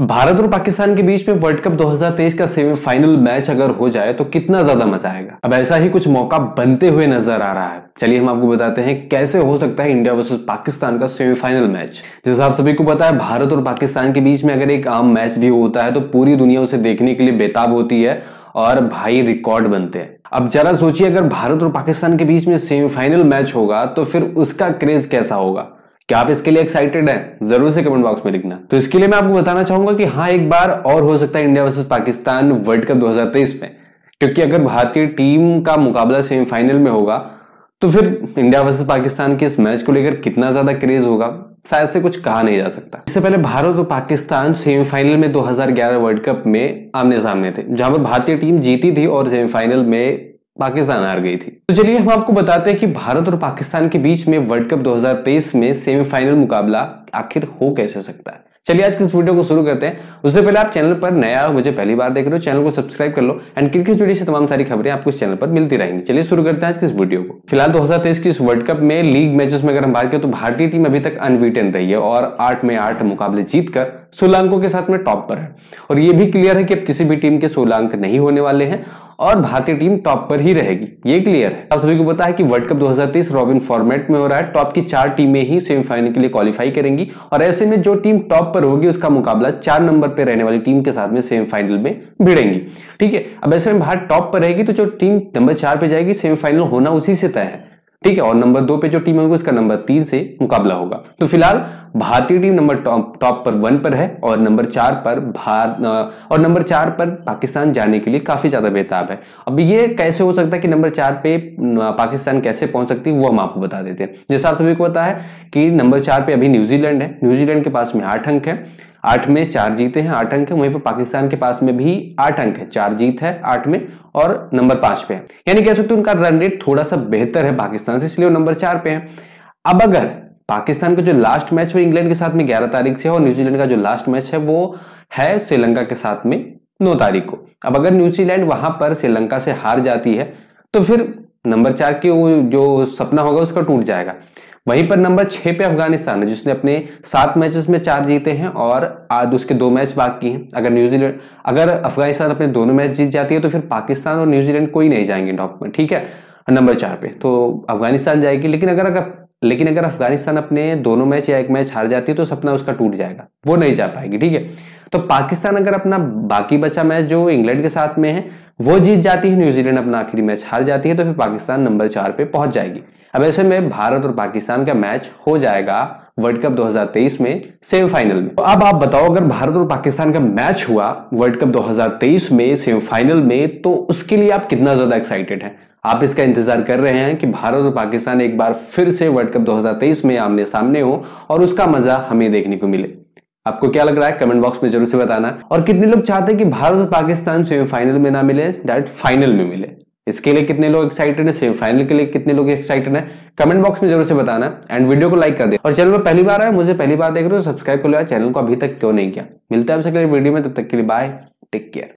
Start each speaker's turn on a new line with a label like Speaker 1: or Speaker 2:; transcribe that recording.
Speaker 1: भारत और पाकिस्तान के बीच में वर्ल्ड कप 2023 का सेमीफाइनल मैच अगर हो जाए तो कितना ज्यादा मजा आएगा अब ऐसा ही कुछ मौका बनते हुए नजर आ रहा है चलिए हम आपको बताते हैं कैसे हो सकता है इंडिया वर्सेस पाकिस्तान का सेमीफाइनल मैच जैसे आप सभी को पता है भारत और पाकिस्तान के बीच में अगर एक आम मैच भी होता है तो पूरी दुनिया उसे देखने के लिए बेताब होती है और भाई रिकॉर्ड बनते हैं अब जरा सोचिए अगर भारत और पाकिस्तान के बीच में सेमीफाइनल मैच होगा तो फिर उसका क्रेज कैसा होगा क्या आप इसके लिए एक्साइटेड हैं जरूर से कमेंट बॉक्स में लिखना तो इसके लिए मैं आपको बताना चाहूंगा कि हाँ एक बार और हो सकता है India versus Pakistan world cup 2023 में क्योंकि अगर भारतीय टीम का मुकाबला सेमीफाइनल में होगा तो फिर इंडिया वर्सेस पाकिस्तान के इस मैच को लेकर कितना ज्यादा क्रेज होगा शायद से कुछ कहा नहीं जा सकता इससे पहले भारत और तो पाकिस्तान सेमीफाइनल में 2011 वर्ल्ड कप में आमने सामने थे जहां पर भारतीय टीम जीती थी और सेमीफाइनल में पाकिस्तान हार गई थी तो चलिए हम आपको बताते हैं कि भारत और पाकिस्तान के बीच में वर्ल्ड कप 2023 में सेमीफाइनल मुकाबला आखिर हो कैसे सकता है चलिए आज किस वीडियो को शुरू करते हैं उससे पहले आप चैनल पर नया हो मुझे पहली बार देख रहे हो चैनल को सब्सक्राइब कर लो एंड क्रिकेट जुड़ी से तमाम सारी खबरें आपको इस चैनल पर मिलती रहेंगी चलिए शुरू करते हैं आज किस वीडियो को फिलहाल 2023 की इस वर्ल्ड कप में लीग मैचेस में अगर हम बात करें तो भारतीय टीम अभी तक अनबीटन रही है और आठ में आठ मुकाबले जीतकर सोलह अंकों के साथ में टॉप पर है और यह भी क्लियर है कि अब किसी भी टीम के सोलह अंक नहीं होने वाले हैं और भारतीय टीम टॉप पर ही रहेगी ये क्लियर है आप सभी को पता है कि वर्ल्ड कप 2023 रॉबिन फॉर्मेट में हो रहा है टॉप की चार टीमें ही सेमीफाइनल के लिए क्वालिफाई करेंगी और ऐसे में जो टीम टॉप पर होगी उसका मुकाबला चार नंबर पर रहने वाली टीम के साथ में सेमीफाइनल में भिड़ेंगी ठीक है अब ऐसे में भारत टॉप पर रहेगी तो जो टीम नंबर चार पर जाएगी सेमीफाइनल होना उसी से तय है ठीक है और नंबर दो पे जो टीम होगी उसका नंबर तीन से मुकाबला होगा तो फिलहाल भारतीय टीम नंबर टॉप पर वन पर है और नंबर चार पर भारत और नंबर चार पर पाकिस्तान जाने के लिए काफी ज्यादा बेताब है अब ये कैसे हो सकता है कि नंबर चार पे पाकिस्तान कैसे पहुंच सकती है वो हम आपको बता देते हैं जैसा आप सभी को पता है कि नंबर चार पे अभी न्यूजीलैंड है न्यूजीलैंड के पास में आठ अंक है आठ में चार जीते हैं आठ अंक है वहीं पर पाकिस्तान के पास में भी आठ अंक है चार जीत है आठ में और नंबर पांच पे है यानी कह सकते उनका रन रेट थोड़ा सा बेहतर है पाकिस्तान से इसलिए वो नंबर चार पे है अब अगर पाकिस्तान का जो लास्ट मैच है इंग्लैंड के साथ में ग्यारह तारीख से है और न्यूजीलैंड का जो लास्ट मैच है वो है श्रीलंका के साथ में नौ तारीख को अब अगर न्यूजीलैंड वहां पर श्रीलंका से हार जाती है तो फिर नंबर चार की वो जो सपना होगा उसका टूट जाएगा वहीं पर नंबर छह पे अफगानिस्तान है जिसने अपने सात मैचेस में चार जीते हैं और आज उसके दो मैच बाकी हैं अगर न्यूजीलैंड अगर अफगानिस्तान अपने दोनों मैच जीत जाती है तो फिर पाकिस्तान और न्यूजीलैंड कोई नहीं जाएंगे टॉप में ठीक है नंबर चार पे तो अफगानिस्तान जाएगी लेकिन अगर अगर लेकिन अगर अफगानिस्तान अपने दोनों मैच या एक मैच हार जाती है तो सपना उसका टूट जाएगा वो नहीं जा पाएगी ठीक है तो पाकिस्तान अगर अपना बाकी बचा मैच जो इंग्लैंड के साथ में है वो जीत जाती है न्यूजीलैंड अपना आखिरी मैच हार जाती है तो फिर पाकिस्तान नंबर चार पे पहुंच जाएगी अब ऐसे में भारत और पाकिस्तान का मैच हो जाएगा वर्ल्ड कप 2023 में सेमीफाइनल में तो अब आप बताओ अगर भारत और पाकिस्तान का मैच हुआ वर्ल्ड कप 2023 में सेमीफाइनल में तो उसके लिए आप कितना ज्यादा एक्साइटेड हैं आप इसका इंतजार कर रहे हैं कि भारत और पाकिस्तान एक बार फिर से वर्ल्ड कप 2023 में आमने सामने हो और उसका मजा हमें देखने को मिले आपको क्या लग रहा है कमेंट बॉक्स में जरूर से बताना और कितने लोग चाहते हैं कि भारत और पाकिस्तान सेमीफाइनल में ना मिले डायरेक्ट फाइनल में मिले इसके लिए कितने लोग एक्साइटेड है सेमीफाइनल के लिए कितने लोग एक्साइटेड है कमेंट बॉक्स में जरूर से बताना एंड वीडियो को लाइक कर दे और चैनल पर पहली बार है मुझे पहली बार देख रहे हो सब्सक्राइब तो कर लिया चैनल को अभी तक क्यों नहीं किया मिलता है आपसे वीडियो में तब तक के लिए बाय टेक केयर